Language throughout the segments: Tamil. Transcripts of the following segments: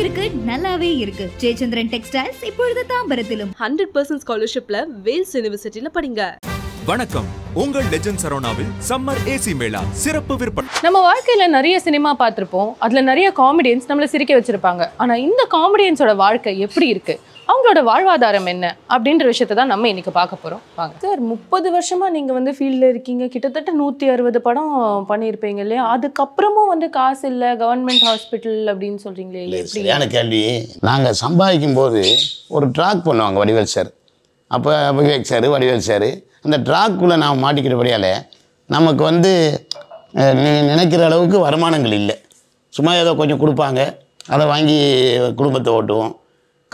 இருக்கு நல்லாவே இருக்கு ஜெயச்சந்திரன் டெக்ஸ்டைல்ஸ் இப்பொழுது தாம்பரத்திலும் ஹண்ட்ரட் பர்சன்ட் ஸ்காலர்ஷிப்ல வேல்ஸ் யூனிவர்சிட்டியில படிங்க வணக்கம் உங்கள் லெஜண்ட் சரோனாவில் சம்மர் ஏசி மேளா சிறப்பு விற்பனை நம்ம வாழ்க்கையில நிறைய சினிமா பார்த்திருப்போம் அதுல நிறைய காமெடியன்ஸ் நம்மள சிரிக்க வச்சிருப்பாங்க ஆனா இந்த காமெடியன்ஸோட வாழ்க்கை எப்படி இருக்கு அவங்களோட வாழ்வாதாரம் என்ன அப்படின்ற விஷயத்த தான் நம்ம இன்றைக்கி பார்க்க போகிறோம் வாங்க சார் முப்பது வருஷமாக நீங்கள் வந்து ஃபீல்டில் இருக்கீங்க கிட்டத்தட்ட நூற்றி அறுபது படம் பண்ணியிருப்பீங்க இல்லையா அதுக்கப்புறமும் வந்து காசு இல்லை கவர்மெண்ட் ஹாஸ்பிட்டல் அப்படின்னு சொல்கிறீங்களே சரியான கேள்வி நாங்கள் சம்பாதிக்கும் போது ஒரு ட்ராக் பண்ணுவாங்க வடிவேல் சார் அப்போ விவேக் சார் வடிவேல் சார் இந்த ட்ராக்குள்ளே நாம் மாட்டிக்கிறபடியால் நமக்கு வந்து நினைக்கிற அளவுக்கு வருமானங்கள் இல்லை சும்மா ஏதோ கொஞ்சம் கொடுப்பாங்க அதை வாங்கி குடும்பத்தை ஓட்டுவோம்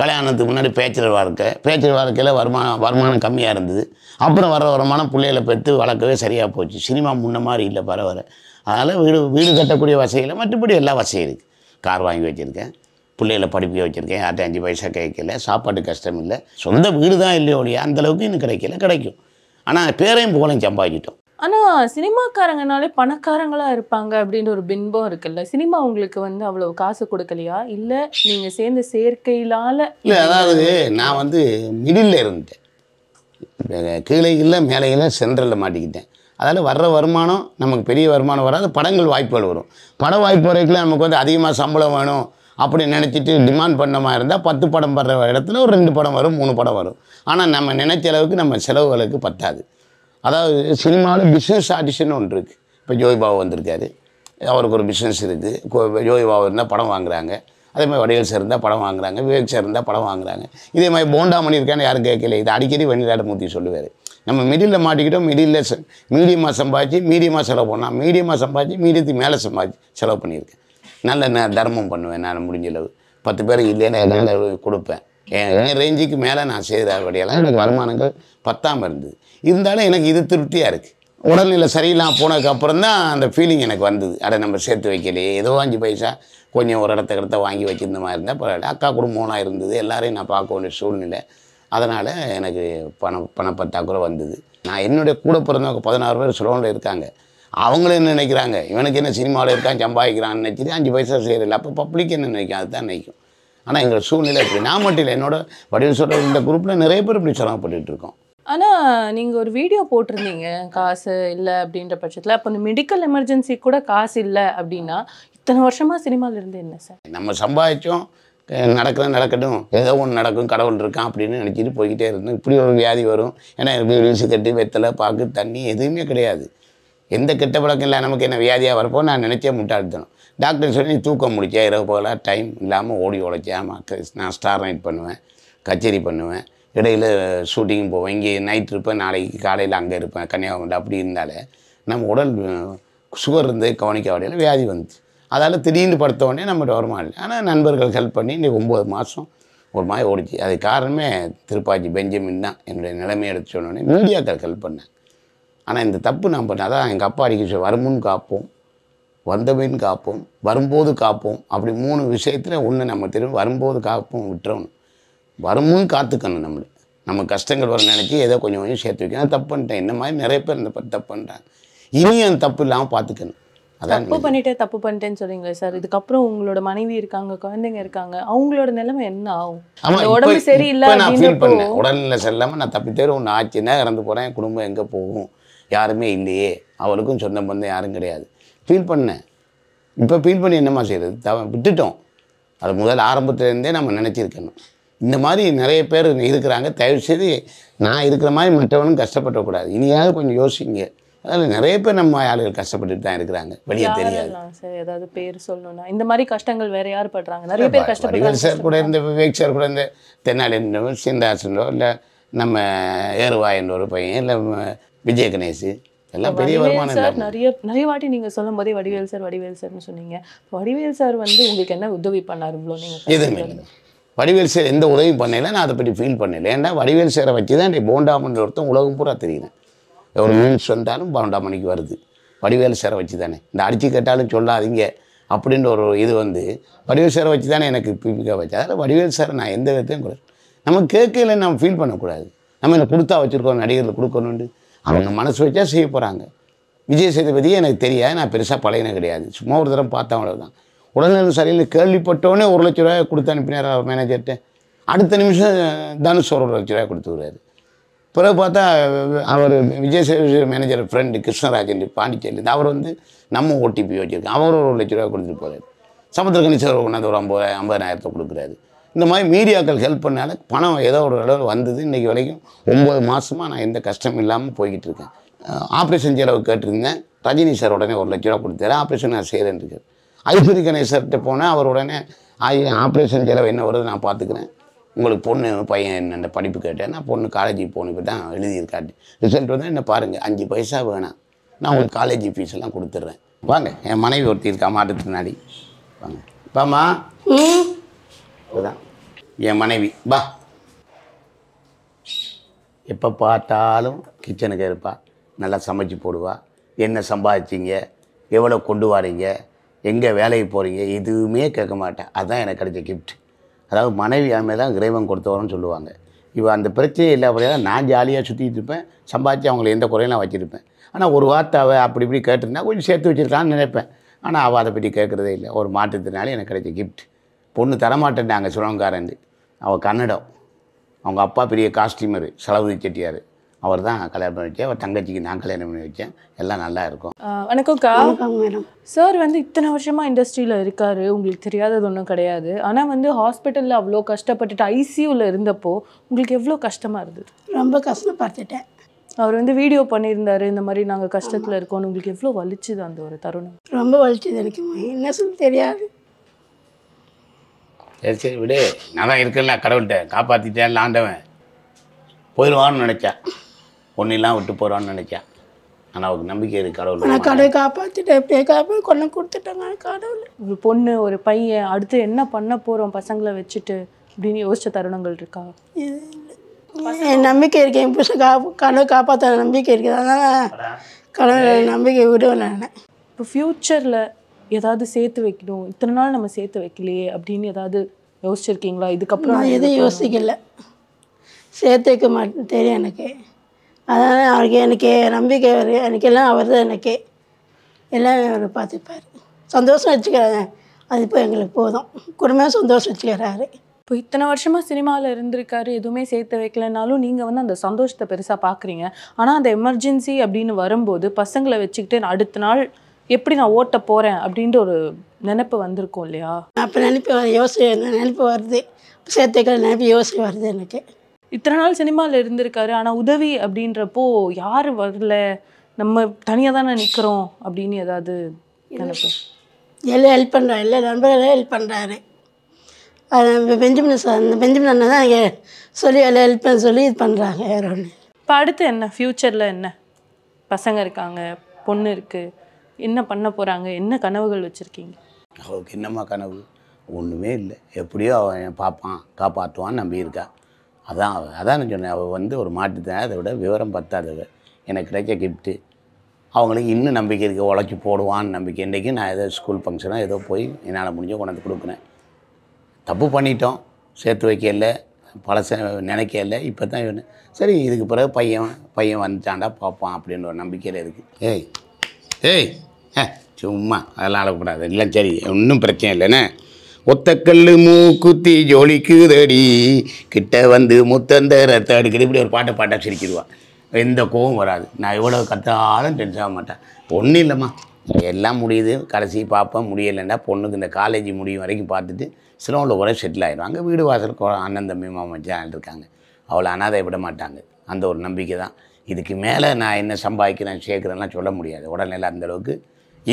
கல்யாணத்துக்கு முன்னாடி பேச்சர் வாழ்க்கை பேச்சர் வாழ்க்கையில் வருமானம் வருமானம் கம்மியாக இருந்தது அப்புறம் வர வருமானம் பிள்ளைகளை பெற்று வளர்க்கவே சரியாக போச்சு சினிமா முன்ன மாதிரி இல்லை பரவாயில்ல அதனால் வீடு வீடு கட்டக்கூடிய வசதியில் மற்றபடி எல்லா வசதியும் இருக்குது கார் வாங்கி வச்சுருக்கேன் பிள்ளைகளை படிப்பிக்க வச்சுருக்கேன் யார்கிட்ட அஞ்சு பைசா கிடைக்கல சாப்பாடு கஷ்டம் இல்லை சொந்த வீடு தான் இல்லையோடைய அந்தளவுக்கு இன்னும் கிடைக்கல கிடைக்கும் ஆனால் பேரையும் புகழையும் சம்பாதிக்கிட்டோம் ஆனால் சினிமாக்காரங்கனாலே பணக்காரங்களாக இருப்பாங்க அப்படின்ற ஒரு பின்பம் இருக்குல்ல சினிமா உங்களுக்கு வந்து அவ்வளோ காசு கொடுக்கலையா இல்லை நீங்கள் சேர்ந்த சேர்க்கையிலால் இல்லை அதாவது நான் வந்து மிடில் இருந்தேன் கீழே இல்லை மேலையில் சென்ட்ரலில் மாட்டிக்கிட்டேன் அதால் வர்ற வருமானம் நமக்கு பெரிய வருமானம் வராது படங்கள் வாய்ப்புகள் வரும் பட வாய்ப்பு வரைக்கும் நமக்கு வந்து அதிகமாக சம்பளம் வேணும் அப்படி நினச்சிட்டு டிமாண்ட் பண்ண மாதிரி இருந்தால் பத்து படம் படுற இடத்துல ஒரு ரெண்டு படம் வரும் மூணு படம் வரும் ஆனால் நம்ம நினைச்ச அளவுக்கு நம்ம செலவுகளுக்கு பத்தாது அதாவது சினிமாவில் பிஸ்னஸ் ஆடிஷன் ஒன்று இருக்குது இப்போ ஜோய் பாபு வந்திருக்காரு அவருக்கு ஒரு பிஸ்னஸ் இருக்குது ஜோய் பாபு இருந்தால் படம் வாங்குறாங்க அதே மாதிரி வடிவேல் சார் இருந்தால் படம் வாங்குறாங்க விவேக் சார் இருந்தால் படம் வாங்குறாங்க இதே மாதிரி போண்டா இருக்கான்னு யாரும் கேட்கல இது அடிக்கடி மூர்த்தி சொல்லுவார் நம்ம மிடிலில் மாட்டிக்கிட்டோம் மிடிலில் மீடியமாக சம்பாதிச்சு மீடியமாக செலவு பண்ணால் மீடியமாக சம்பாதிச்சு மீடியத்துக்கு மேலே சம்பாதிச்சு செலவு பண்ணியிருக்கேன் நல்ல நான் தர்மம் பண்ணுவேன் நான் முடிஞ்சளவு பத்து பேர் இல்லைன்னா என்னால் கொடுப்பேன் என் ரேஞ்சுக்கு மேலே நான் செய்கிறபடியெல்லாம் எனக்கு வருமானங்கள் பத்தாமல் இருந்தது இருந்தாலும் எனக்கு இது திருப்தியாக இருக்குது உடல்நிலை சரியில்லாம் போனதுக்கப்புறம் தான் அந்த ஃபீலிங் எனக்கு வந்தது அதை நம்ம சேர்த்து வைக்கலையே ஏதோ அஞ்சு பைசா கொஞ்சம் ஒரு இடத்த கிடத்த வாங்கி வச்சிருந்த மாதிரி இருந்தால் பரவாயில்ல அக்கா குடும்பம்லாம் இருந்தது எல்லாரையும் நான் பார்க்க வேண்டிய சூழ்நிலை அதனால் எனக்கு பணம் பணப்பற்றாக்குறை வந்தது நான் என்னுடைய கூட பிறந்தவங்க பதினாறு பேர் சுலோனில் இருக்காங்க அவங்களும் என்ன நினைக்கிறாங்க இவனுக்கு என்ன சினிமாவில் இருக்கான் சம்பாதிக்கிறான்னு நினச்சிட்டு அஞ்சு பைசா செய்கிறதில்ல அப்போ பப்ளிக் என்ன நினைக்கும் அதுதான் நினைக்கும் ஆனால் எங்கள் சூழ்நிலை இப்படி நான் மட்டும் இல்லை என்னோட வடிவு சொல்கிற இந்த குரூப்பில் நிறைய பேர் இப்படி சிரமப்பட்டு இருக்கோம் ஆனால் நீங்கள் ஒரு வீடியோ போட்டிருந்தீங்க காசு இல்லை அப்படின்ற பட்சத்தில் அப்போ இந்த மெடிக்கல் எமர்ஜென்சி கூட காசு இல்லை அப்படின்னா இத்தனை வருஷமாக சினிமாவில் இருந்து என்ன சார் நம்ம சம்பாதிச்சோம் நடக்கிறோம் நடக்கட்டும் ஏதோ ஒன்று நடக்கும் கடவுள் இருக்கான் அப்படின்னு நினச்சிட்டு போய்கிட்டே இருந்தோம் இப்படி ஒரு வியாதி வரும் ஏன்னா எனக்கு சிகரெட்டு வெத்தலை பாக்கு தண்ணி எதுவுமே கிடையாது எந்த கெட்ட பழக்கம் இல்லை நமக்கு என்ன வியாதியாக வரப்போ நான் நினச்சே முட்டாடுத்தணும் டாக்டர் சொல்லி தூக்கம் முடிச்சேன் இரவு போகலாம் டைம் இல்லாமல் ஓடி உழைச்சேன் நான் ஸ்டார் நைட் பண்ணுவேன் கச்சேரி பண்ணுவேன் இடையில் ஷூட்டிங் போவேன் இங்கே நைட் இருப்பேன் நாளைக்கு காலையில் அங்கே இருப்பேன் கன்னியாகுமரி அப்படி இருந்தாலே நம்ம உடல் சுகர் இருந்து கவனிக்க வடையில் வியாதி வந்துச்சு அதால் திடீர்னு படுத்த உடனே நம்மகிட்ட வருமா இல்லை ஆனால் நண்பர்கள் ஹெல்ப் பண்ணி இன்றைக்கி ஒம்பது மாதம் ஒரு மாதிரி ஓடிச்சு அது காரணமே திருப்பாச்சி பெஞ்சமின் தான் என்னுடைய நிலைமை எடுத்து சொன்னோடனே மீடியாக்கள் ஹெல்ப் பண்ணேன் ஆனால் இந்த தப்பு நம்ம பண்ணேன் அதான் எங்கள் அப்பா அடிக்க வருமுன்னு காப்போம் வந்தபின் காப்போம் வரும்போது காப்போம் அப்படி மூணு விஷயத்தில் ஒன்று நம்ம திரும்ப வரும்போது காப்போம் விட்டுறணும் வருமுன் காத்துக்கணும் நம்மளை நம்ம கஷ்டங்கள் வர நினச்சி ஏதோ கொஞ்சம் கொஞ்சம் சேர்த்து வைக்கணும் தப்பு பண்ணிட்டேன் இந்த மாதிரி நிறைய பேர் இந்த தப்பு பண்ணுறாங்க இனியும் அந்த தப்பு இல்லாமல் பார்த்துக்கணும் அதான் தப்பு பண்ணிட்டே தப்பு பண்ணிட்டேன்னு சொல்றீங்களே சார் இதுக்கப்புறம் உங்களோட மனைவி இருக்காங்க குழந்தைங்க இருக்காங்க அவங்களோட நிலைமை என்ன ஆகும் ஆமாம் உடம்பு சரியில்லை நான் ஃபீல் பண்ணேன் உடல்நிலை சரியில்லாமல் நான் தப்பி தேர் ஒன்று ஆச்சுன்னா இறந்து போகிறேன் குடும்பம் எங்கே போகும் யாருமே இல்லையே அவளுக்கும் சொந்த பந்தம் யாரும் கிடையாது ஃபீல் பண்ணேன் இப்போ ஃபீல் பண்ணி என்னம்மா செய்கிறது த விட்டுட்டோம் அது முதல் ஆரம்பத்துலேருந்தே நம்ம நினச்சிருக்கணும் இந்த மாதிரி நிறைய பேர் இருக்கிறாங்க தயவுசெய்து நான் இருக்கிற மாதிரி மற்றவனும் கஷ்டப்படக்கூடாது இனியாவது கொஞ்சம் யோசிங்க அதனால் நிறைய பேர் நம்ம ஆளுகள் கஷ்டப்பட்டுட்டு தான் இருக்கிறாங்க வெளியே தெரியாது சார் ஏதாவது பேர் சொல்லணும்னா இந்த மாதிரி கஷ்டங்கள் வேற யார் படுறாங்க நிறைய பேர் கஷ்டப்படுறாங்க சார் கூட இருந்த விவேக் சார் கூட இருந்த தென்னாலி சிந்தாசனோ இல்லை நம்ம ஏறுவாயின்ற ஒரு பையன் இல்லை விஜய கணேஷ் எல்லாம் பெரிய வருமானம் சார் நிறைய நிறைய வாட்டி நீங்க சொல்லும் போதே வடிவேல் சார் வடிவேல் சார்னு சொன்னீங்க வடிவேல் சார் வந்து உங்களுக்கு என்ன உதவி பண்ணார் இவ்வளோ நீங்கள் எதுவுமே வடிவேல் சார் எந்த உதவியும் பண்ணல நான் அதை பற்றி ஃபீல் பண்ணல ஏன்னா வடிவேல் சாரை வச்சு தான் என்னை போண்டாமன் ஒருத்தன் உலகம் பூரா தெரியுறேன் ஒரு மீன்ஸ் வந்தாலும் பன்னெண்டாம் வருது வடிவேல் சாரை வச்சு தானே இந்த அடிச்சு கேட்டாலும் சொல்லாதீங்க அப்படின்ற ஒரு இது வந்து வடிவேல் சேரை வச்சு தானே எனக்கு பிபிகா வச்சு அதில் வடிவேல் சாரை நான் எந்த விதத்தையும் கூட நம்ம கேட்கல நம்ம ஃபீல் பண்ணக்கூடாது நம்ம என்ன கொடுத்தா வச்சுருக்கோம் நடிகர்கள் கொடுக்கணுண்டு அவங்க மனசு வச்சா செய்ய போகிறாங்க விஜய் சேதுபதியே எனக்கு தெரியாது நான் பெருசாக பழையன கிடையாது சும்மா ஒரு தரம் பார்த்தேன் தான் உடல்நிலை சரியில்லை கேள்விப்பட்டவொடனே ஒரு லட்ச ரூபாய் கொடுத்து அனுப்பினார் அவர் மேனேஜர்கிட்ட அடுத்த நிமிஷம் தனுஷ் ஒரு லட்ச ரூபாய் கொடுத்துக்கிறாரு பிறகு பார்த்தா அவர் விஜய் சேதுபதி மேனேஜர் ஃப்ரெண்டு கிருஷ்ணராஜன் பாண்டிச்சேரி அவர் வந்து நம்ம ஓடிபி வச்சுருக்கேன் அவர் ஒரு லட்ச ரூபாய் கொடுத்துட்டு போகிறார் சமுத்திரகணி சார் கொண்டாந்து ஒரு ஐம்பது ஐம்பதாயிரத்தை கொடுக்குறாரு இந்த மாதிரி மீடியாக்கள் ஹெல்ப் பண்ணால பணம் ஏதோ ஒரு அளவில் வந்தது இன்றைக்கி வரைக்கும் ஒம்பது மாதமாக நான் எந்த கஷ்டமும் இல்லாமல் போய்கிட்டு இருக்கேன் ஆப்ரேஷன் செலவு கேட்டிருந்தேன் ரஜினி சார் உடனே ஒரு லட்ச ரூபா கொடுத்தாரு ஆப்ரேஷன் நான் செய்கிறேன் இருக்கார் ஐஸ்வரி கணேசர்கிட்ட போனேன் அவர் உடனே ஆப்ரேஷன் செலவு என்ன வருது நான் பார்த்துக்கிறேன் உங்களுக்கு பொண்ணு பையன் என்னென்ன படிப்பு கேட்டேன் நான் பொண்ணு காலேஜுக்கு போகணுக்கு தான் எழுதியிருக்காட்டி ரிசல்ட் வந்தால் என்ன பாருங்கள் அஞ்சு பைசா வேணாம் நான் உங்களுக்கு காலேஜ் ஃபீஸ் எல்லாம் கொடுத்துட்றேன் வாங்க என் மனைவி ஒருத்தி இருக்கா முன்னாடி வாங்க பாமா இதுதான் என் மனைவி பா எப்போ பார்த்தாலும் கிச்சனுக்கு இருப்பாள் நல்லா சமைச்சு போடுவாள் என்ன சம்பாதிச்சிங்க எவ்வளோ கொண்டு வரீங்க எங்கே வேலைக்கு போகிறீங்க எதுவுமே கேட்க மாட்டேன் அதுதான் எனக்கு கிடைச்ச கிஃப்ட் அதாவது மனைவி அமைதி தான் கொடுத்து கொடுத்தவரன்னு சொல்லுவாங்க இப்போ அந்த பிரச்சனை இல்லை அப்படின்னா நான் ஜாலியாக சுற்றிட்டு இருப்பேன் சம்பாதிச்சு அவங்கள எந்த குறையும் நான் வச்சுருப்பேன் ஆனால் ஒரு வார்த்தை அவள் அப்படி இப்படி கேட்டிருந்தா கொஞ்சம் சேர்த்து வச்சுருக்கான்னு நினைப்பேன் ஆனால் அவள் அதை பற்றி கேட்குறதே இல்லை ஒரு மாற்றத்தினாலே எனக்கு கிடைச்ச கிஃப்ட் பொண்ணு தரமாட்டேன்டாங்க சுழங்காரண்டு அவள் கன்னடம் அவங்க அப்பா பெரிய காஸ்டியூமர் செலவு செட்டியார் அவர் தான் கல்யாணம் பண்ணி வச்சேன் அவர் தங்கச்சிக்கு நான் கல்யாணம் பண்ணி வச்சேன் எல்லாம் நல்லா இருக்கும் வணக்கம் மேடம் சார் வந்து இத்தனை வருஷமாக இண்டஸ்ட்ரியில் இருக்கார் உங்களுக்கு தெரியாதது ஒன்றும் கிடையாது ஆனால் வந்து ஹாஸ்பிட்டலில் அவ்வளோ கஷ்டப்பட்டுட்டு ஐசியூவில் இருந்தப்போ உங்களுக்கு எவ்வளோ கஷ்டமாக இருந்தது ரொம்ப கஷ்டப்பட்டுட்டேன் அவர் வந்து வீடியோ பண்ணியிருந்தார் இந்த மாதிரி நாங்கள் கஷ்டத்தில் இருக்கோம்னு உங்களுக்கு எவ்வளோ வலிச்சுது அந்த ஒரு தருணம் ரொம்ப வலிச்சுது எனக்கு என்ன சொல்லி தெரியாது சரி சரி விடு நான் தான் இருக்கல கடவுள்கிட்ட காப்பாற்றிட்டேன் ஆண்டவன் போயிடுவான்னு நினச்சேன் ஒன்றிலாம் விட்டு போகிறான்னு நினச்சேன் ஆனால் அவருக்கு நம்பிக்கை இருக்கு கடவுள் நான் கடை காப்பாற்றிட்டேன் எப்படியே காப்பா கொண்டு கொடுத்துட்டாங்க கடவுள் ஒரு பொண்ணு ஒரு பையன் அடுத்து என்ன பண்ண போகிறோம் பசங்களை வச்சுட்டு அப்படின்னு யோசிச்ச தருணங்கள் இருக்கா என் நம்பிக்கை இருக்கு என் புதுசு கா கடவுள் காப்பாற்ற நம்பிக்கை இருக்குது அதனால் கடவுள் நம்பிக்கை விடுவேன் நான் இப்போ ஃப்யூச்சரில் ஏதாவது சேர்த்து வைக்கணும் இத்தனை நாள் நம்ம சேர்த்து வைக்கலையே அப்படின்னு ஏதாவது யோசிச்சிருக்கீங்களா இதுக்கப்புறம் நான் எதுவும் யோசிக்கல சேர்த்து வைக்க மாட்டேன் தெரியும் எனக்கு அதனால் அவருக்கு எனக்கு நம்பிக்கை வரு எனக்கு எல்லாம் அவர் தான் எனக்கு எல்லாமே அவர் பார்த்துப்பார் சந்தோஷம் வச்சுக்கிறாங்க அது இப்போ எங்களுக்கு போதும் குடும்பம் சந்தோஷம் வச்சுக்கிறாரு இப்போ இத்தனை வருஷமாக சினிமாவில் இருந்திருக்காரு எதுவுமே சேர்த்து வைக்கலைனாலும் நீங்கள் வந்து அந்த சந்தோஷத்தை பெருசாக பார்க்குறீங்க ஆனால் அந்த எமர்ஜென்சி அப்படின்னு வரும்போது பசங்களை வச்சுக்கிட்டு அடுத்த நாள் எப்படி நான் ஓட்ட போகிறேன் அப்படின்ற ஒரு நினைப்பு வந்திருக்கும் இல்லையா அப்போ நினைப்பு யோசனை நினைப்பு வருது சேர்த்துக்கிற நினைப்பு யோசனை வருது எனக்கு இத்தனை நாள் சினிமாவில் இருந்திருக்காரு ஆனால் உதவி அப்படின்றப்போ யார் வரல நம்ம தனியாக தானே நிற்கிறோம் அப்படின்னு ஏதாவது நினைப்பு எல்லாம் ஹெல்ப் பண்ணுறாரு எல்லா நண்பர்களே ஹெல்ப் பண்ணுறாரு பெஞ்சமின் சார் அந்த பெஞ்சமின் அண்ணன் தான் சொல்லி எல்லாம் ஹெல்ப் பண்ண சொல்லி இது பண்ணுறாங்க வேற ஒன்று இப்போ அடுத்து என்ன ஃப்யூச்சரில் என்ன பசங்க இருக்காங்க பொண்ணு இருக்குது என்ன பண்ண போகிறாங்க என்ன கனவுகள் வச்சுருக்கீங்க அவளுக்கு என்னம்மா கனவு ஒன்றுமே இல்லை எப்படியோ அவன் பார்ப்பான் காப்பாற்றுவான்னு நம்பியிருக்கா அதான் அதான் சொன்னேன் அவள் வந்து ஒரு மாட்டுத்தான் அதை விட விவரம் பத்தாதவ எனக்கு கிடைச்ச கிஃப்ட்டு அவங்களுக்கு இன்னும் நம்பிக்கை இருக்குது உழைச்சி போடுவான்னு நம்பிக்கை இன்றைக்கும் நான் ஏதோ ஸ்கூல் ஃபங்க்ஷனாக ஏதோ போய் என்னால் கொண்டு கொண்டாந்து கொடுக்குறேன் தப்பு பண்ணிட்டோம் சேர்த்து வைக்கல பழச நினைக்கல இப்போ தான் சரி இதுக்கு பிறகு பையன் பையன் வந்துட்டாண்டா பார்ப்பான் அப்படின்ற ஒரு நம்பிக்கையில் இருக்குது ஏய் ஏய் சும்மா அதெல்லாம் அழகப்படாது எல்லாம் சரி ஒன்றும் பிரச்சனை இல்லைண்ணே ஒத்தக்கல் மூக்குத்தி ஜோலிக்குதடி கிட்ட வந்து முத்தந்தர தடுக்கிற இப்படி ஒரு பாட்டை பாட்டாக சிரிக்கிடுவான் எந்த கோவம் வராது நான் எவ்வளோ கத்தாலும் டென்ஷன் ஆக மாட்டேன் ஒன்றும் இல்லைம்மா எல்லாம் முடியுது கடைசி பார்ப்பேன் முடியலைன்னா பொண்ணுக்கு இந்த காலேஜ் முடியும் வரைக்கும் பார்த்துட்டு சிலோனில் ஒரே செட்டில் ஆகிடும் அங்கே வீடு வாசல் அண்ணன் தம்பி மாமச்சான் இருக்காங்க அவளை அனாதை விட மாட்டாங்க அந்த ஒரு நம்பிக்கை தான் இதுக்கு மேலே நான் என்ன சம்பாதிக்கிறேன் சேர்க்குறேன்னா சொல்ல முடியாது உடனே அந்தளவுக்கு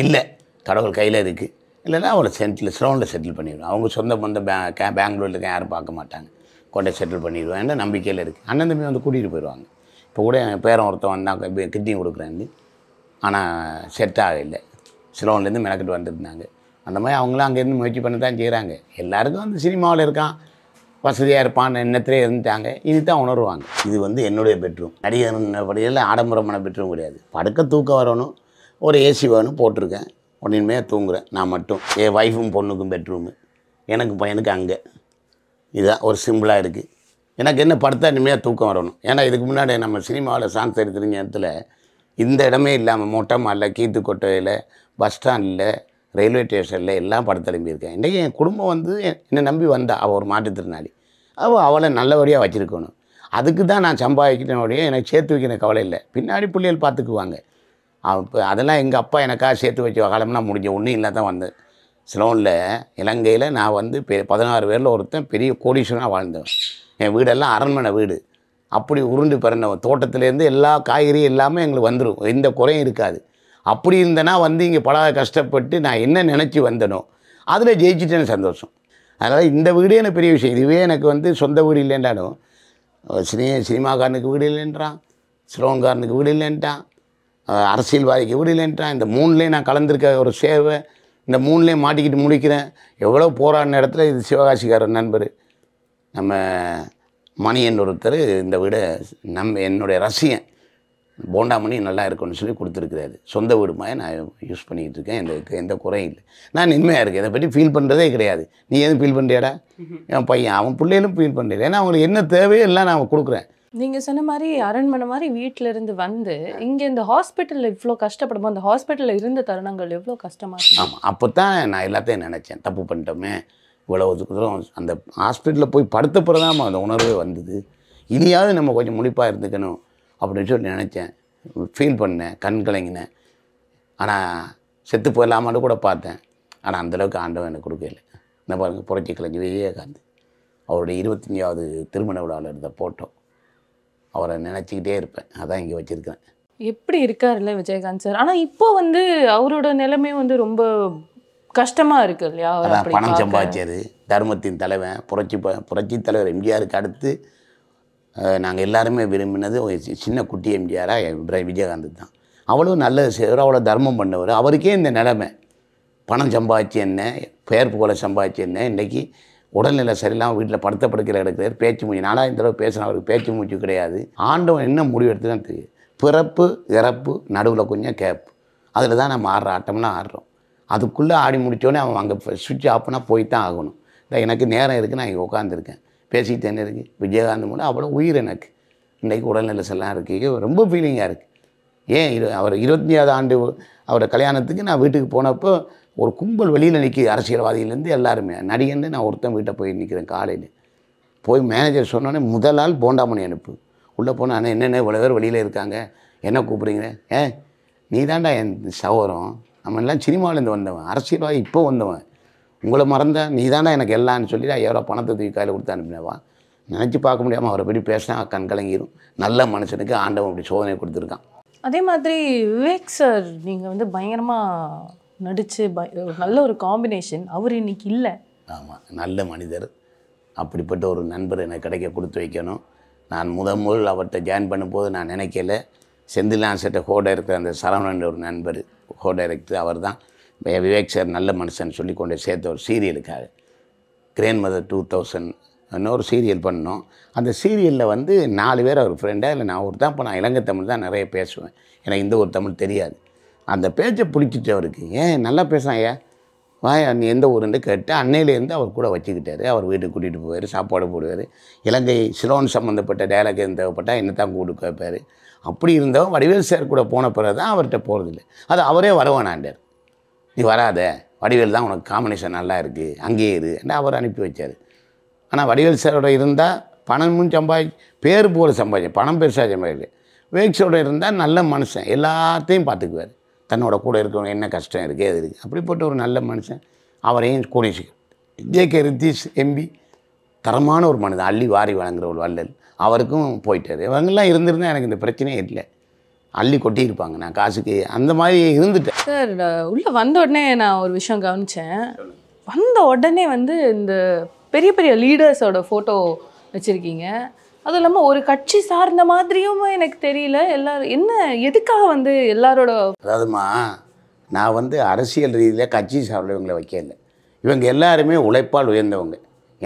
இல்லை கடவுள் கையில் இருக்குது இல்லைன்னா அவளை சென்டில் சிரௌண்டில் செட்டில் பண்ணிடுவேன் அவங்க சொந்த பந்த பே பெங்களூரில் இருக்க யாரும் பார்க்க மாட்டாங்க கொண்டே செட்டில் பண்ணிடுவேன் என்ன நம்பிக்கையில் இருக்குது அண்ணன் தம்பி வந்து கூட்டிகிட்டு போயிடுவாங்க இப்போ கூட என் பேரன் ஒருத்தன் வந்தால் கிட்னி கொடுக்குறேன்னு ஆனால் செட் ஆகலை ஸ்லோன்லேருந்து மெனக்கிட்டு வந்திருந்தாங்க அந்த மாதிரி அவங்களாம் அங்கேருந்து முயற்சி பண்ண தான் செய்கிறாங்க எல்லாருக்கும் வந்து சினிமாவில் இருக்கான் வசதியாக இருப்பான் எண்ணத்திலே இருந்துட்டாங்க இது தான் உணர்வாங்க இது வந்து என்னுடைய பெட்ரூம் நடிகர் படியில் ஆடம்பரமான பெட்ரூம் கிடையாது படுக்க தூக்கம் வரணும் ஒரு ஏசி வேணும் போட்டிருக்கேன் உடனே தூங்குறேன் நான் மட்டும் என் ஒய்ஃபும் பொண்ணுக்கும் பெட்ரூமு எனக்கு பையனுக்கு அங்கே இதுதான் ஒரு சிம்பிளாக இருக்குது எனக்கு என்ன படுத்தா இனிமையாக தூக்கம் வரணும் ஏன்னா இதுக்கு முன்னாடி நம்ம சினிமாவில் சான்ஸ் எடுத்துருங்க இடத்துல இந்த இடமே இல்லாமல் மொட்டை மாலை கீத்து கொட்டையில் பஸ் ஸ்டாண்டில் ரயில்வே ஸ்டேஷனில் எல்லாம் படுத்தெலும்பியிருக்கேன் இன்றைக்கி என் குடும்பம் வந்து என்னை நம்பி வந்தா அவள் ஒரு மாற்றுத்திறனாளி அவள் அவளை நல்லபடியாக வச்சுருக்கணும் அதுக்கு தான் நான் சம்பாதிக்கிட்டனோடைய எனக்கு சேர்த்து வைக்கிற கவலை இல்லை பின்னாடி பிள்ளைகள் பார்த்துக்குவாங்க அப்போ அதெல்லாம் எங்கள் அப்பா எனக்காக சேர்த்து வச்ச காலம்னா முடிஞ்ச ஒன்றும் இல்லை தான் வந்தேன் ஸ்லோனில் இலங்கையில் நான் வந்து பெ பதினாறு பேரில் ஒருத்தன் பெரிய கோடீஸ்வரனாக வாழ்ந்தேன் என் வீடெல்லாம் அரண்மனை வீடு அப்படி உருண்டு பிறந்தவன் தோட்டத்துலேருந்து எல்லா காய்கறியும் எல்லாமே எங்களுக்கு வந்துடும் எந்த குறையும் இருக்காது அப்படி இருந்தேன்னா வந்து இங்கே பல கஷ்டப்பட்டு நான் என்ன நினச்சி வந்தனோ அதில் ஜெயிச்சிட்டேன்னு சந்தோஷம் அதனால் இந்த வீடே எனக்கு பெரிய விஷயம் இதுவே எனக்கு வந்து சொந்த வீடு இல்லைன்றாலும் சினி சினிமாக்காரனுக்கு வீடு இல்லைன்றான் ஸ்லோன்காரனுக்கு வீடு இல்லைன்ட்டான் அரசியல்வாதிக்கு வீடு இல்லைன்ட்டான் இந்த மூணுலேயும் நான் கலந்துருக்க ஒரு சேவை இந்த மூணுலேயும் மாட்டிக்கிட்டு முடிக்கிறேன் எவ்வளோ போராடின இடத்துல இது சிவகாசிக்காரர் நண்பர் நம்ம மணியன் ஒருத்தர் இந்த வீடை நம் என்னுடைய ரசிகன் போண்டா மணி நல்லா இருக்கும்னு சொல்லி கொடுத்துருக்குறாரு சொந்த மாதிரி நான் யூஸ் பண்ணிக்கிட்டு இருக்கேன் எனக்கு எந்த குறையும் இல்லை நான் நின்மையாக இருக்கேன் இதை பற்றி ஃபீல் பண்ணுறதே கிடையாது நீ எதுவும் ஃபீல் பண்ணுறியாடா என் பையன் அவன் பிள்ளைகளும் ஃபீல் பண்ணுறேன் ஏன்னா அவங்களுக்கு என்ன தேவையோ எல்லாம் நான் கொடுக்குறேன் நீங்கள் சொன்ன மாதிரி அரண்மனை மாதிரி வீட்டில் இருந்து வந்து இங்கே இந்த ஹாஸ்பிட்டலில் இவ்வளோ கஷ்டப்படும் அந்த ஹாஸ்பிட்டலில் இருந்த தருணங்கள் எவ்வளோ கஷ்டமாக ஆமாம் அப்போ தான் நான் எல்லாத்தையும் நினச்சேன் தப்பு பண்ணிட்டோமே இவ்வளோ தூரம் அந்த ஹாஸ்பிட்டலில் போய் படுத்த பிறகு தான் அந்த உணர்வே வந்தது இனியாவது நம்ம கொஞ்சம் முழிப்பாக இருந்துக்கணும் அப்படின்னு சொல்லி நினச்சேன் ஃபீல் பண்ணேன் கண் கலங்கினேன் ஆனால் செத்து போயிடலாமான்னு கூட பார்த்தேன் ஆனால் அந்தளவுக்கு ஆண்டவன் எனக்கு கொடுக்கல இந்த பாருங்கள் புரட்சி கலைஞர் விஜயகாந்த் அவருடைய இருபத்தஞ்சாவது திருமண விழாவில் இருந்த போட்டோம் அவரை நினச்சிக்கிட்டே இருப்பேன் அதான் இங்கே வச்சுருக்கேன் எப்படி இருக்காருல்ல விஜயகாந்த் சார் ஆனால் இப்போ வந்து அவரோட நிலைமை வந்து ரொம்ப கஷ்டமாக இருக்கு இல்லையா பணம் சம்பாதிச்சார் தர்மத்தின் தலைவன் புரட்சி புரட்சி தலைவர் எம்ஜிஆருக்கு அடுத்து நாங்கள் எல்லாருமே விரும்பினது சின்ன குட்டி எம்ஜிஆராக விஜயகாந்த் தான் அவ்வளோ நல்லது செய்வார் அவ்வளோ தர்மம் பண்ணவர் அவருக்கே இந்த நிலமை பணம் சம்பாதிச்சு என்ன பெயர் போல சம்பாதிச்சு என்ன இன்றைக்கி உடல்நிலை சரியில்லாமல் வீட்டில் படுத்த படுக்கிற கிடக்கிறார் பேச்சு மூச்சு நாலாக இந்த தடவை பேசினா அவருக்கு பேச்சு மூச்சு கிடையாது ஆண்டவன் என்ன முடிவு எடுத்துதான் தெரியும் பிறப்பு இறப்பு நடுவில் கொஞ்சம் கேப் அதில் தான் நம்ம ஆடுற ஆட்டம்னா ஆடுறோம் அதுக்குள்ளே ஆடி முடித்தோடனே அவன் அங்கே சுவிட்ச் ஆஃப்னா போய் தான் ஆகணும் இல்லை எனக்கு நேரம் இருக்குன்னு நான் இங்கே உட்காந்துருக்கேன் பேசிக்கிட்டு தானே இருக்குது விஜயகாந்த் மூலம் அவ்வளோ உயிர் எனக்கு இன்றைக்கு உடல்நிலை செல்லாம் இருக்குது ரொம்ப ஃபீலிங்காக இருக்குது ஏன் இரு அவர் இருபத்தஞ்சாவது ஆண்டு அவரோட கல்யாணத்துக்கு நான் வீட்டுக்கு போனப்போ ஒரு கும்பல் வெளியில் நிற்கி அரசியல்வாதியிலேருந்து எல்லாருமே நடிகன்னு நான் ஒருத்தன் வீட்டை போய் நிற்கிறேன் காலையில் போய் மேனேஜர் சொன்னோன்னே முதல் ஆள் போண்டாமணி அனுப்பு உள்ளே போனால் ஆனால் என்னென்ன இவ்வளோ பேர் வெளியில் இருக்காங்க என்ன கூப்பிட்றீங்க ஏ நீ தான்டா என் சகோதரம் நம்ம எல்லாம் சினிமாவிலேருந்து வந்தவன் அரசியல்வாதி இப்போ வந்தவன் உங்களை மறந்த நீ தானே எனக்கு எல்லாம்னு சொல்லி எவ்வளோ பணத்தை தூக்கி கையில் கொடுத்து அனுப்பினவான் நினச்சி பார்க்க முடியாமல் அவரை படி பேசினா கண் கலங்கிடும் நல்ல மனுஷனுக்கு ஆண்டவன் அப்படி சோதனை கொடுத்துருக்கான் அதே மாதிரி விவேக் சார் நீங்கள் வந்து பயங்கரமாக நடித்து நல்ல ஒரு காம்பினேஷன் அவர் இன்னைக்கு இல்லை ஆமாம் நல்ல மனிதர் அப்படிப்பட்ட ஒரு நண்பர் எனக்கு கிடைக்க கொடுத்து வைக்கணும் நான் முதல் முதல் அவர்கிட்ட ஜாயின் பண்ணும்போது நான் நினைக்கல செந்திலான் செட்ட ஹோ டைரக்டர் அந்த சரவணன் ஒரு நண்பர் ஹோ டைரக்டர் அவர் தான் விவேக் சார் நல்ல மனுஷன் சொல்லி கொண்டு சேர்த்த ஒரு சீரியலுக்காக கிரேன் மதர் டூ தௌசண்ட் இன்னொரு சீரியல் பண்ணோம் அந்த சீரியலில் வந்து நாலு பேர் அவர் ஃப்ரெண்டாக இல்லை நான் ஒரு தான் இப்போ நான் இலங்கை தமிழ் தான் நிறைய பேசுவேன் எனக்கு இந்த ஒரு தமிழ் தெரியாது அந்த பேச்சை பிடிச்சிட்டு அவருக்கு ஏன் நல்லா பேசுகிறான் ஐயா வா நீ எந்த ஊருன்னு கேட்டு அன்னையிலேருந்து அவர் கூட வச்சுக்கிட்டாரு அவர் வீட்டுக்கு கூட்டிகிட்டு போவார் சாப்பாடு போடுவார் இலங்கை சிலோன் சம்மந்தப்பட்ட டைலாக் எதுவும் தேவைப்பட்டால் என்ன தான் கூடு கேட்பார் அப்படி இருந்தவன் வடிவேல் சார் கூட போன பிறகு தான் அவர்கிட்ட போகிறதில்ல அது அவரே வரவேணாண்டார் நீ வராத வடிவேல் தான் உனக்கு காம்பினேஷன் நல்லா இருக்குது அங்கேயே இரு அவர் அனுப்பி வச்சார் ஆனால் வடிவேல் சாரோட இருந்தால் பணமும் சம்பாதி பேர் போல சம்பாதி பணம் பெருசாக சம்பாதிக்க வேக்ஸோட இருந்தால் நல்ல மனுஷன் எல்லாத்தையும் பார்த்துக்குவார் தன்னோட கூட இருக்கிறவங்க என்ன கஷ்டம் இருக்குது எது இருக்குது அப்படிப்பட்ட ஒரு நல்ல மனுஷன் அவரையும் கூடிச்சு ஜே கே ரித்தீஷ் எம்பி தரமான ஒரு மனிதன் அள்ளி வாரி வழங்குற ஒரு வள்ளல் அவருக்கும் போயிட்டார் இவங்கெல்லாம் இருந்திருந்தால் எனக்கு இந்த பிரச்சனையே இல்லை அள்ளி கொட்டியிருப்பாங்க நான் காசுக்கு அந்த மாதிரி இருந்துட்டேன் சார் உள்ளே வந்த உடனே நான் ஒரு விஷயம் கவனித்தேன் வந்த உடனே வந்து இந்த பெரிய பெரிய லீடர்ஸோட ஃபோட்டோ வச்சுருக்கீங்க அதுவும் இல்லாமல் ஒரு கட்சி சார்ந்த மாதிரியும் எனக்கு தெரியல எல்லாரும் என்ன எதுக்காக வந்து எல்லாரோட அதாவதுமா நான் வந்து அரசியல் ரீதியில் கட்சி சார்ந்தவங்களை வைக்கல இவங்க எல்லாருமே உழைப்பால் உயர்ந்தவங்க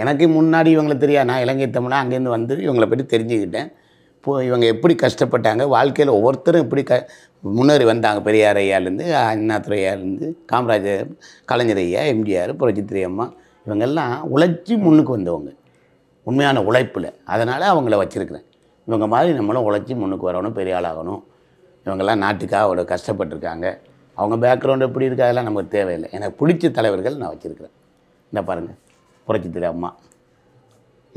எனக்கு முன்னாடி இவங்களை தெரியாது நான் இலங்கை தமிழாக அங்கேருந்து வந்து இவங்களை பற்றி தெரிஞ்சுக்கிட்டேன் இப்போ இவங்க எப்படி கஷ்டப்பட்டாங்க வாழ்க்கையில் ஒவ்வொருத்தரும் எப்படி க முன்னேறி வந்தாங்க பெரியார் ஐயாலேருந்து அண்ணாத்துறை காமராஜர் கலைஞர் ஐயா எம்ஜிஆர் புரட்சித்திரி அம்மா இவங்கெல்லாம் உழைச்சி முன்னுக்கு வந்தவங்க உண்மையான உழைப்பில் அதனால் அவங்கள வச்சுருக்குறேன் இவங்க மாதிரி நம்மளும் உழைச்சி முன்னுக்கு வரணும் பெரிய ஆளாகணும் இவங்கெல்லாம் நாட்டுக்காக அவ்வளோ கஷ்டப்பட்டுருக்காங்க அவங்க பேக்ரவுண்டு எப்படி இருக்குது அதெல்லாம் நமக்கு தேவையில்லை எனக்கு பிடிச்ச தலைவர்கள் நான் வச்சுருக்கிறேன் இந்த பாருங்கள் புரட்சித்திரி அம்மா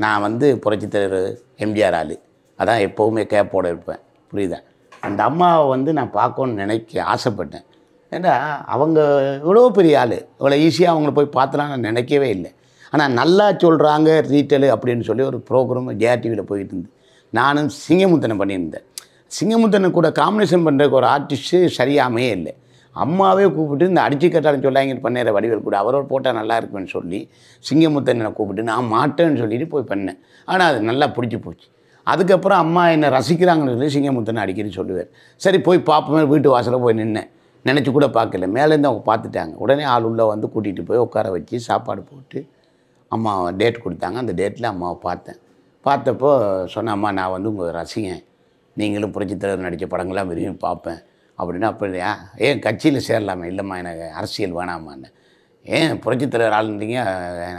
நான் வந்து புரட்சித்தலைவர் எம்ஜிஆர் ஆளு அதான் எப்போவுமே கேப்போடு இருப்பேன் புரியுதா அந்த அம்மாவை வந்து நான் பார்க்கணுன்னு நினைக்க ஆசைப்பட்டேன் ஏன்னா அவங்க இவ்வளோ பெரிய ஆள் இவ்வளோ ஈஸியாக அவங்கள போய் பார்த்தலாம் நினைக்கவே இல்லை ஆனால் நல்லா சொல்கிறாங்க ரீட்டெயிலு அப்படின்னு சொல்லி ஒரு ப்ரோக்ராம் ஜேஆர்டிவியில் போயிட்டு இருந்து நானும் சிங்கமுத்தனை பண்ணியிருந்தேன் சிங்கமுத்தனை கூட காம்பினேஷன் பண்ணுறதுக்கு ஒரு ஆர்டிஸ்ட்டு சரியாமே இல்லை அம்மாவே கூப்பிட்டு இந்த அடிச்சு கட்டாலும் சொல்லாங்க பண்ணிடுற வடிவேல் கூட அவரோட போட்டால் நல்லா இருக்குன்னு சொல்லி சிங்கமுத்தனை கூப்பிட்டு நான் மாட்டேன்னு சொல்லிட்டு போய் பண்ணேன் ஆனால் அது நல்லா பிடிச்சி போச்சு அதுக்கப்புறம் அம்மா என்னை ரசிக்கிறாங்கன்னு சொல்லி சிங்கமுத்தனை அடிக்கடி சொல்லுவார் சரி போய் பார்ப்போமே வீட்டு வாசலில் போய் நின்னேன் நினச்சி கூட பார்க்கல மேலேருந்து அவங்க பார்த்துட்டாங்க உடனே ஆள் உள்ளே வந்து கூட்டிகிட்டு போய் உட்கார வச்சு சாப்பாடு போட்டு அம்மா டேட் கொடுத்தாங்க அந்த டேட்டில் அம்மாவை பார்த்தேன் பார்த்தப்போ சொன்ன அம்மா நான் வந்து உங்கள் ரசிகன் நீங்களும் புரட்சித்தலைவர் நடித்த படங்கள்லாம் விரும்பி பார்ப்பேன் அப்படின்னா அப்போ இல்லையா ஏன் கட்சியில் சேரலாமே இல்லைம்மா எனக்கு அரசியல் வேணாமான்னு ஏன் புரட்சித்தலைவர் ஆளுன்றீங்க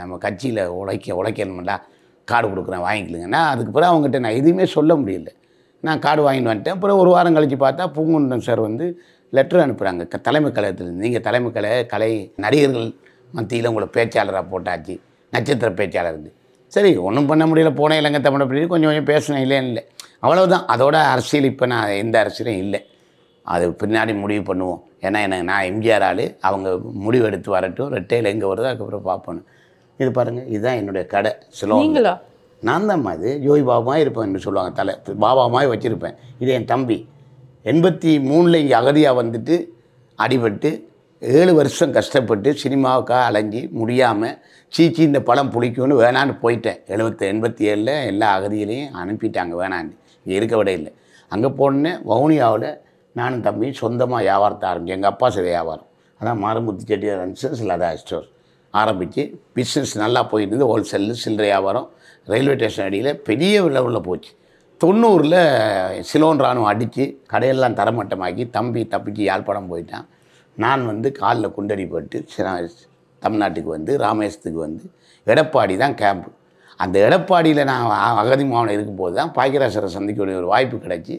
நம்ம கட்சியில் உழைக்க உழைக்கணும்டா கார்டு கொடுக்குறேன் நான் அதுக்கு பிறகு அவங்ககிட்ட நான் எதுவுமே சொல்ல முடியல நான் கார்டு வாங்கிட்டு வந்துட்டேன் அப்புறம் ஒரு வாரம் கழித்து பார்த்தா பூங்குண்டன் சார் வந்து லெட்டர் அனுப்புகிறாங்க தலைமை கழகத்திலேருந்து நீங்கள் தலைமை கலை கலை நடிகர்கள் மத்தியில் உங்களை பேச்சாளராக போட்டாச்சு நட்சத்திர பேச்சாளருக்கு சரி ஒன்றும் பண்ண முடியல போனே இலங்கை தமிழை பற்றி கொஞ்சம் கொஞ்சம் பேசினேன் இல்லைன்னு இல்லை அவ்வளோதான் அதோட அரசியல் இப்போ நான் எந்த அரசியலும் இல்லை அது பின்னாடி முடிவு பண்ணுவோம் ஏன்னா எனக்கு நான் எம்ஜிஆர் ஆள் அவங்க முடிவு எடுத்து வரட்டும் ரெட்டையில் எங்கே வருதோ அதுக்கப்புறம் பார்ப்போன்னு இது பாருங்கள் இதுதான் என்னுடைய கடை சிலோ நான் தான் மாதிரி ஜோய் பாபாமாக இருப்பேன் சொல்லுவாங்க தலை மாதிரி வச்சுருப்பேன் இது என் தம்பி எண்பத்தி மூணில் இங்கே அகதியாக வந்துட்டு அடிபட்டு ஏழு வருஷம் கஷ்டப்பட்டு சினிமாவுக்காக அலைஞ்சி முடியாமல் சீச்சி இந்த படம் பிடிக்கும்னு வேணான்னு போயிட்டேன் எழுபத்தி எண்பத்தி ஏழில் எல்லா அகதியிலையும் அனுப்பிட்டாங்க வேணான்னு இங்கே இருக்க விட இல்லை அங்கே போனேன் வவுனியாவில் நானும் தம்பியும் சொந்தமாக வியாபாரத்தை ஆரம்பிச்சு எங்கள் அப்பா சில வியாபாரம் அதான் மாரமுத்தி செட்டியார் அண்ட் சில ஸ்டோர் ஆரம்பித்து பிஸ்னஸ் நல்லா போயிட்டு ஹோல்சேலில் சில்லறை வியாபாரம் ரயில்வே ஸ்டேஷன் அடியில் பெரிய லெவலில் போச்சு தொண்ணூறில் சிலோன் ராணுவம் அடித்து கடையெல்லாம் தரமட்டமாக்கி தம்பி தப்பிச்சு யாழ்ப்பாணம் போயிட்டான் நான் வந்து காலில் போட்டு தமிழ்நாட்டுக்கு வந்து ராமேசத்துக்கு வந்து எடப்பாடி தான் கேம்ப் அந்த எடப்பாடியில் நான் அகதி மாவனம் இருக்கும்போது தான் பாக்கியராசரை சந்திக்கக்கூடிய ஒரு வாய்ப்பு கிடச்சி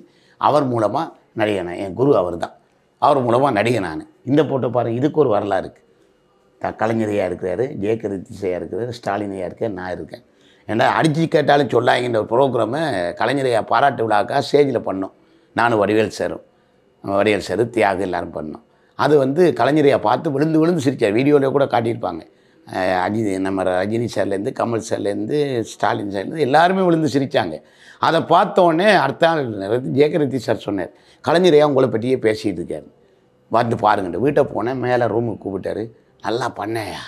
அவர் மூலமாக நடிகனேன் என் குரு அவர் தான் அவர் மூலமாக நடிகை நான் இந்த போட்டோ பாருங்கள் இதுக்கு ஒரு வரலாறு இருக்குது கலைஞரையாக இருக்கிறாரு ஜெயகரிதிசையாக இருக்கிறாரு ஸ்டாலினையாக இருக்கேன் நான் இருக்கேன் ஏன்னா அடித்து கேட்டாலும் சொல்லாங்கிற ஒரு ப்ரோக்ராமு கலைஞரையாக பாராட்டு விழாக்கா ஸ்டேஜில் பண்ணோம் நானும் வடிவேல் சாரும் வடிவேல் சார் தியாக எல்லோரும் பண்ணோம் அது வந்து கலைஞரையாக பார்த்து விழுந்து விழுந்து சிரித்தார் வீடியோவில் கூட காட்டியிருப்பாங்க அஜித் நம்ம ரஜினி சார்லேருந்து கமல் சார்லேருந்து ஸ்டாலின் சார்லேருந்து எல்லாருமே விழுந்து சிரித்தாங்க அதை பார்த்தோன்னே அடுத்த நாள் ஜெயகரதி சார் சொன்னார் கலைஞரையாக உங்களை பற்றியே பேசிகிட்டு இருக்கார் வந்து பாருங்கள் வீட்டை போனேன் மேலே ரூமுக்கு கூப்பிட்டாரு நல்லா பண்ணையா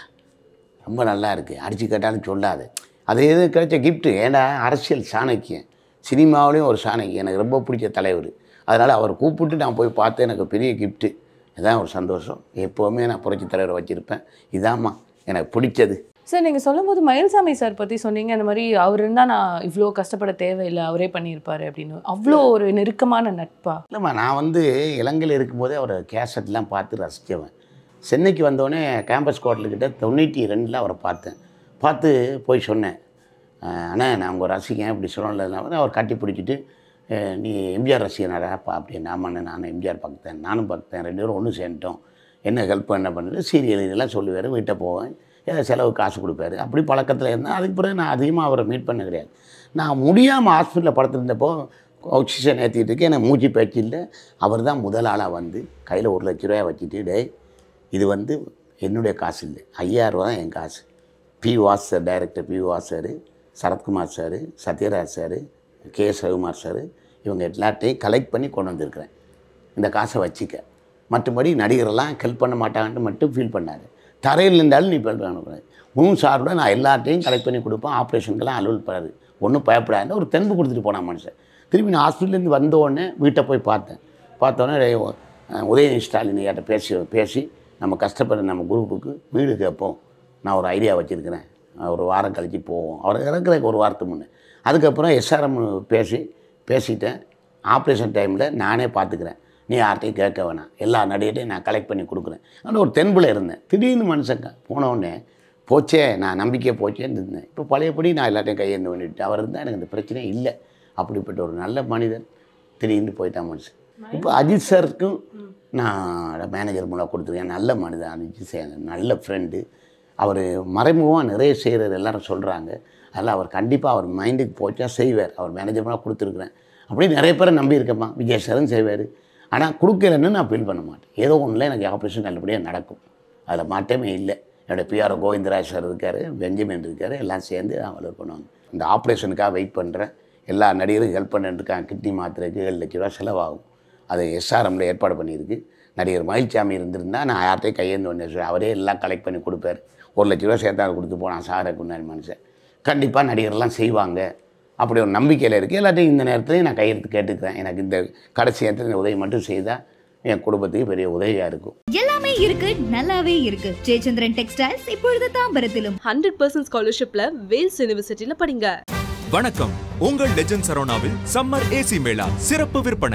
ரொம்ப நல்லா இருக்குது அடித்து கேட்டாலும் சொல்லாது அது எது கிடைச்ச கிஃப்ட்டு ஏன்னா அரசியல் சாணக்கியம் சினிமாவிலையும் ஒரு சாணக்கியம் எனக்கு ரொம்ப பிடிச்ச தலைவர் அதனால் அவர் கூப்பிட்டு நான் போய் பார்த்து எனக்கு பெரிய கிஃப்ட்டு இதுதான் ஒரு சந்தோஷம் எப்போவுமே நான் புரட்சி தலைவரை வச்சுருப்பேன் இதாம்மா எனக்கு பிடிச்சது சார் நீங்கள் சொல்லும்போது மயில்சாமி சார் பற்றி சொன்னீங்க அந்த மாதிரி அவர் இருந்தால் நான் இவ்வளோ கஷ்டப்பட தேவையில்லை அவரே பண்ணியிருப்பார் அப்படின்னு அவ்வளோ ஒரு நெருக்கமான நட்பா இல்லைம்மா நான் வந்து இலங்கையில் இருக்கும்போதே அவரை கேசட்லாம் பார்த்து ரசித்தவன் சென்னைக்கு வந்தோடனே கேம்பஸ் கோட்டல்கிட்ட தொண்ணூற்றி ரெண்டில் அவரை பார்த்தேன் பார்த்து போய் சொன்னேன் ஆனால் நான் உங்கள் ரசிகன் இப்படி சொல்லலாம் அவர் கட்டி பிடிச்சிட்டு நீ எம்ஜிஆர் ரசிகனாடாப்பா அப்படி நாமண்ணே நானும் எம்ஜிஆர் பார்த்தேன் நானும் பார்த்தேன் ரெண்டு பேரும் ஒன்று சேர்ந்துட்டோம் என்ன ஹெல்ப் என்ன பண்ணுறது சீரியல் இதெல்லாம் சொல்லுவார் வீட்டை போவேன் ஏதாவது செலவு காசு கொடுப்பாரு அப்படி பழக்கத்தில் இருந்தால் அதுக்கு பிறகு நான் அதிகமாக அவரை மீட் பண்ண கிடையாது நான் முடியாமல் ஹாஸ்பிட்டலில் படுத்துருந்தப்போ ஆக்சிஜன் ஏற்றிட்டு இருக்கேன் எனக்கு மூச்சு பேச்சு இல்லை அவர் தான் முதல் ஆளாக வந்து கையில் ஒரு லட்ச ரூபாய் வச்சுட்டு டே இது வந்து என்னுடைய காசு இல்லை ஐயாயிரரூவா தான் என் காசு P Vasu sir director P Vasu sir Sarathkumar sir Sathyaraj sir K Sivakumar sir இவங்க எல்லாத்தையும் கலெக்ட் பண்ணி கொண்டு வந்திருக்கிறேன் இந்த காசை வச்சுக்க மற்றபடி நடிகரெல்லாம் ஹெல்ப் பண்ண மாட்டாங்கன்ட்டு மட்டும் ஃபீல் பண்ணார் தரையில் இருந்தாலும் நீ ஹெல்ப் மூணு உன் சார்போட நான் எல்லாத்தையும் கலெக்ட் பண்ணி கொடுப்பேன் ஆப்ரேஷனுக்கெல்லாம் அலுவல் பண்ணாது ஒன்றும் பயப்படாது ஒரு தென்பு கொடுத்துட்டு போனான் மனுஷன் திரும்பி நான் ஹாஸ்பிட்டலேருந்து வந்த உடனே வீட்டை போய் பார்த்தேன் பார்த்தோன்னே உதயநிதி ஸ்டாலின் ஐயாட்ட பேசி பேசி நம்ம கஷ்டப்படுற நம்ம குரூப்புக்கு வீடு கேட்போம் நான் ஒரு ஐடியா வச்சுருக்கிறேன் ஒரு வாரம் கழித்து போவோம் அவர் இறக்குறதுக்கு ஒரு வாரத்துக்கு முன்னே அதுக்கப்புறம் எஸ்ஆர்எம் பேசி பேசிட்டேன் ஆப்ரேஷன் டைமில் நானே பார்த்துக்கிறேன் நீ யார்ட்டையும் கேட்க வேணாம் எல்லா நடிகர்டையும் நான் கலெக்ட் பண்ணி கொடுக்குறேன் ஆனால் ஒரு தென்புல இருந்தேன் திடீர்னு மனுஷங்க போனவுடனே போச்சே நான் நம்பிக்கையை போச்சேன்னு இருந்தேன் இப்போ பழையபடி நான் எல்லாத்தையும் கையேந்து வேண்டிட்டு அவர் இருந்தால் எனக்கு இந்த பிரச்சனையே இல்லை அப்படிப்பட்ட ஒரு நல்ல மனிதன் திடீர்னு போயிட்டான் மனுஷன் இப்போ அஜித் சாருக்கும் நான் மேனேஜர் மூலம் கொடுத்துருக்கேன் நல்ல மனிதன் அஜித் சார் நல்ல ஃப்ரெண்டு அவர் மறைமுகமாக நிறைய செய்கிறார் எல்லாரும் சொல்கிறாங்க அதில் அவர் கண்டிப்பாக அவர் மைண்டுக்கு போச்சா செய்வார் அவர் மேனேஜர் மூலம் கொடுத்துருக்குறேன் அப்படியே நிறைய பேரை நம்பியிருக்கப்பா விஜய் சாரும் செய்வார் ஆனால் கொடுக்கலன்னு நான் ஃபீல் பண்ண மாட்டேன் ஏதோ ஒன்றில் எனக்கு ஆப்ரேஷன் நல்லபடியாக நடக்கும் அதில் மாற்றமே இல்லை என்னோடய பிஆர் கோவிந்தராஜ் சார் இருக்கார் பெஞ்சமின் இருக்கார் எல்லாம் சேர்ந்து அவ்வளோ பண்ணுவாங்க இந்த ஆப்ரேஷனுக்காக வெயிட் பண்ணுறேன் எல்லா நடிகரும் ஹெல்ப் பண்ணிட்டுருக்கேன் கிட்னி மாத்திரைக்கு ஏழு லட்ச ரூபா செலவாகும் அது எஸ்ஆர்எம்மில் ஏற்பாடு பண்ணியிருக்கு நடிகர் மகிழ்ச்சாமி இருந்திருந்தால் நான் யார்கிட்டையும் கையேந்து ஒன்று அவரே எல்லாம் கலெக்ட் பண்ணி கொடுப்பார் ஒரு லட்ச ரூபா சேர்த்தா கொடுத்து போனான் சாரை குன்னாரி மனுஷன் கண்டிப்பாக நடிகர்லாம் செய்வாங்க அப்படி ஒரு நம்பிக்கையில் இருக்குது எல்லாத்தையும் இந்த நேரத்துலையும் நான் கையெழுத்து கேட்டுக்கிறேன் எனக்கு இந்த கடைசி நேரத்தில் இந்த உதவி மட்டும் செய்தால் என் குடும்பத்துக்கு பெரிய உதவியா இருக்கும் எல்லாமே இருக்கு நல்லாவே இருக்கு ஜெயச்சந்திரன் டெக்ஸ்டைல்ஸ் இப்பொழுது தாம்பரத்திலும் ஹண்ட்ரட் பர்சன்ட் ஸ்காலர்ஷிப்ல வேல்ஸ் யூனிவர்சிட்டியில படிங்க வணக்கம் உங்கள் லெஜண்ட் சரோனாவில் சம்மர் ஏசி மேளா சிறப்பு விற்பனை